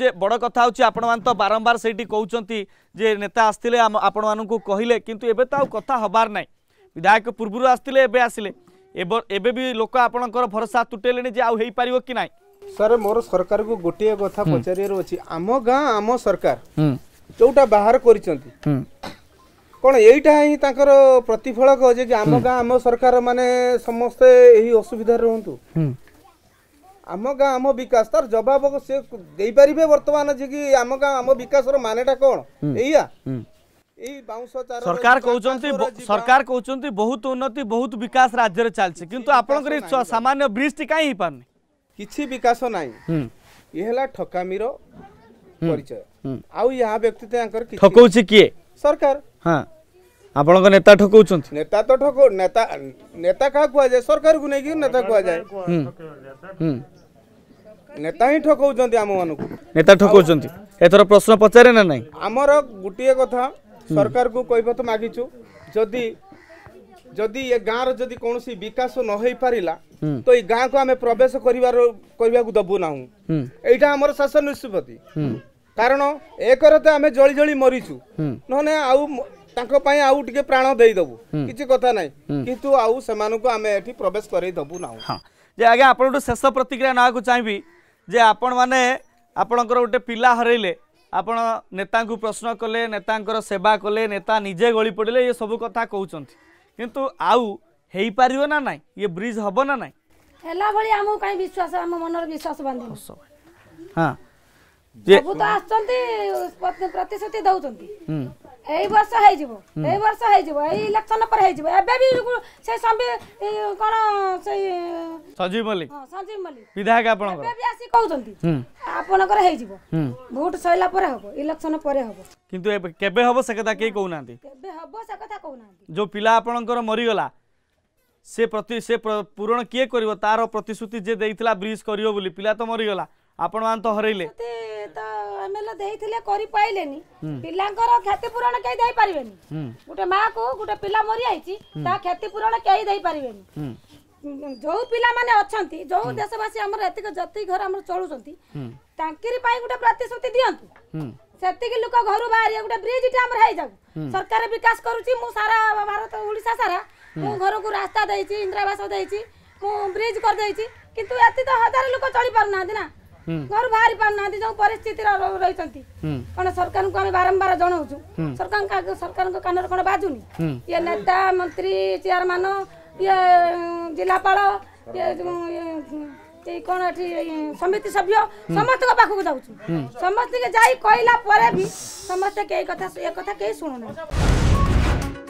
ଯେ ବଡ଼ କଥା ହେଉଛି ଆପଣମାନେ ତ ବାରମ୍ବାର ସେଇଠି କହୁଛନ୍ତି ଯେ ନେତା ଆସିଥିଲେ ଆପଣମାନଙ୍କୁ କହିଲେ କିନ୍ତୁ ଏବେ ତ ଆଉ କଥା ହେବାର ନାହିଁ ବିଧାୟକ ପୂର୍ବରୁ ଆସିଥିଲେ ଏବେ ଆସିଲେ ଏବେ ବି ଲୋକ ଆପଣଙ୍କର ଭରସା ତୁଟେଇଲେଣି ଯେ ଆଉ ହେଇପାରିବ କି ନାହିଁ ସାର୍ ମୋର ସରକାରକୁ ଗୋଟିଏ କଥା ପଚାରିବାର ଅଛି ଆମ ଗାଁ ଆମ ସରକାର ଯୋଉଟା ବାହାର କରିଛନ୍ତି କ'ଣ ଏଇଟା ହିଁ ତାଙ୍କର ପ୍ରତିଫଳକ ଯେ କି ଆମ ଗାଁ ଆମ ସରକାର ମାନେ ସମସ୍ତେ ଏହି ଅସୁବିଧାରେ ରୁହନ୍ତୁ आम गाँ आम विकास तार जवाब से देपारे बर्तमान जी आम गाँ आम विकास मानटा कौन या सरकार कहते सरकार कहते बहुत उन्नति बहुत विकास राज्य चलती किंतु सामान्य ब्रिज टी कहीं पार किसी विकास ना ये ठकामी ठकामीर परिचय ठकोच किए सरकार हाँ ଆପଣଙ୍କ ନେତା ଠକଉଛନ୍ତି ନେତା ତ ଠକ ନେତା ନେତା କାହା କୁହାଯାଏ ସରକାରକୁ ନେଇକି ନେତା କୁହାଯାଏ ନେତା ହିଁ ଠକଉଛନ୍ତି ଆମମାନଙ୍କୁ ନେତା ଠକଉଛନ୍ତି ଏଥର ପ୍ରଶ୍ନ ପଚାରେ ନା ନାହିଁ ଆମର ଗୋଟିଏ କଥା ସରକାରକୁ କହିବା ତ ମାଗିଛୁ ଯଦି ଯଦି ଏ ଗାଁର ଯଦି କୌଣସି ବିକାଶ ନ ହେଇପାରିଲା ତ ଏଇ ଗାଁକୁ ଆମେ ପ୍ରବେଶ କରିବାର କରିବାକୁ ଦେବୁ ନାହୁଁ ଏଇଟା ଆମର ଶାସନ ନିଷ୍ପତ୍ତି କାରଣ ଏକରେ ତ ଆମେ ଜଳି ଜଳି ମରିଛୁ ନହେଲେ ଆଉ ତାଙ୍କ ପାଇଁ ଆଉ ଟିକେ ପ୍ରାଣ ଦେଇଦେବୁ କିଛି କଥା ନାହିଁ କିନ୍ତୁ ଆଉ ସେମାନଙ୍କୁ ଆମେ ଏଠି ପ୍ରବେଶ କରେଇଦେବୁ ନାହୁଁ ଯେ ଆଜ୍ଞା ଆପଣଙ୍କଠୁ ଶେଷ ପ୍ରତିକ୍ରିୟା ନେବାକୁ ଚାହିଁବି ଯେ ଆପଣମାନେ ଆପଣଙ୍କର ଗୋଟେ ପିଲା ହରେଇଲେ ଆପଣ ନେତାଙ୍କୁ ପ୍ରଶ୍ନ କଲେ ନେତାଙ୍କର ସେବା କଲେ ନେତା ନିଜେ ଗଳି ପଡ଼ିଲେ ଏ ସବୁ କଥା କହୁଛନ୍ତି କିନ୍ତୁ ଆଉ ହେଇପାରିବ ନା ନାହିଁ ଇଏ ବ୍ରିଜ୍ ହେବ ନା ନାହିଁ ହେଲା ଭଳି ଆମକୁ କାହିଁ ବିଶ୍ୱାସ ଆମ ମନରେ ବିଶ୍ୱାସ ବାନ୍ଧିବ ହଁ ସବୁ ତ ଆସୁଛନ୍ତି ପ୍ରତିଶ୍ରୁତି ଦେଉଛନ୍ତି এই বর্ষ হয়েযিব এই বর্ষ হয়েযিব এই ইলেকশন পরে হয়েযিব এবে বি সেই সম্বি কোন সেই সঞ্জীব মল্লিক হ্যাঁ সঞ্জীব মল্লিক বিধায়ক আপনার এবে বি আসি কউচন্তি আপনার হয়েযিব ভোট সইলা পরে হব ইলেকশন পরে হব কিন্তু কেবে হব সে কথা কে কউ নাহান্তি কেবে হব সে কথা কউ নাহান্তি যে পিলা আপনার মরিগলা সে প্রতি সে পূরণ কিয়ে করিব তার প্রতিশ্রুতি যে দেইতিলা ব্রিজ করিব বলি পিলা তো মরিগলা আপন মান তো হরাইলে ଏମଏଲଏ ଦେଇଥିଲେ କରିପାରିଲେନି ପିଲାଙ୍କର କ୍ଷତିପୂରଣ କେହି ଦେଇପାରିବେନି ଗୋଟେ ମାଆକୁ ଗୋଟେ ପିଲା ମରିଯାଇଛି ତା କ୍ଷତିପୂରଣ କେହି ଦେଇପାରିବେନି ଯୋଉ ପିଲାମାନେ ଅଛନ୍ତି ଯୋଉ ଦେଶବାସୀ ଆମର ଏତିକି ଯେତିକି ଘର ଆମର ଚଳୁଛନ୍ତି ତାଙ୍କରି ପାଇଁ ଗୋଟେ ପ୍ରତିଶ୍ରୁତି ଦିଅନ୍ତୁ ସେତିକି ଲୋକ ଘରୁ ବାହାରିବେ ଗୋଟେ ବ୍ରିଜଟେ ଆମର ହେଇଯାଉ ସରକାର ବିକାଶ କରୁଛି ମୁଁ ସାରା ଭାରତ ଓଡ଼ିଶା ସାରା ମୁଁ ଘରକୁ ରାସ୍ତା ଦେଇଛି ଇନ୍ଦିରାବାସ ଦେଇଛି ମୁଁ ବ୍ରିଜ କରିଦେଇଛି କିନ୍ତୁ ଏତେ ତ ହଜାର ଲୋକ ଚଳି ପାରୁନାହାନ୍ତି ନା ଘରୁ ବାହାରି ପାରୁନାହାନ୍ତି ଯୋଉ ପରିସ୍ଥିତିରେ ରହିଛନ୍ତି କଣ ସରକାରଙ୍କୁ ଆମେ ବାରମ୍ବାର ଜଣଉଛୁ ସରକାରଙ୍କ ସରକାରଙ୍କ କାନରେ କଣ ବାଜୁନି ଇଏ ନେତା ମନ୍ତ୍ରୀ ଚେୟାରମ୍ୟାନ ଇଏ ଜିଲ୍ଲାପାଳ କଣ ଏଠି ସମିତି ସଭ୍ୟ ସମସ୍ତଙ୍କ ପାଖକୁ ଯାଉଛୁ ସମସ୍ତଙ୍କ ଯାଇ କହିଲା ପରେ ବି ସମସ୍ତେ କେହି କଥା ଏ କଥା କେହି ଶୁଣୁନାହାନ୍ତି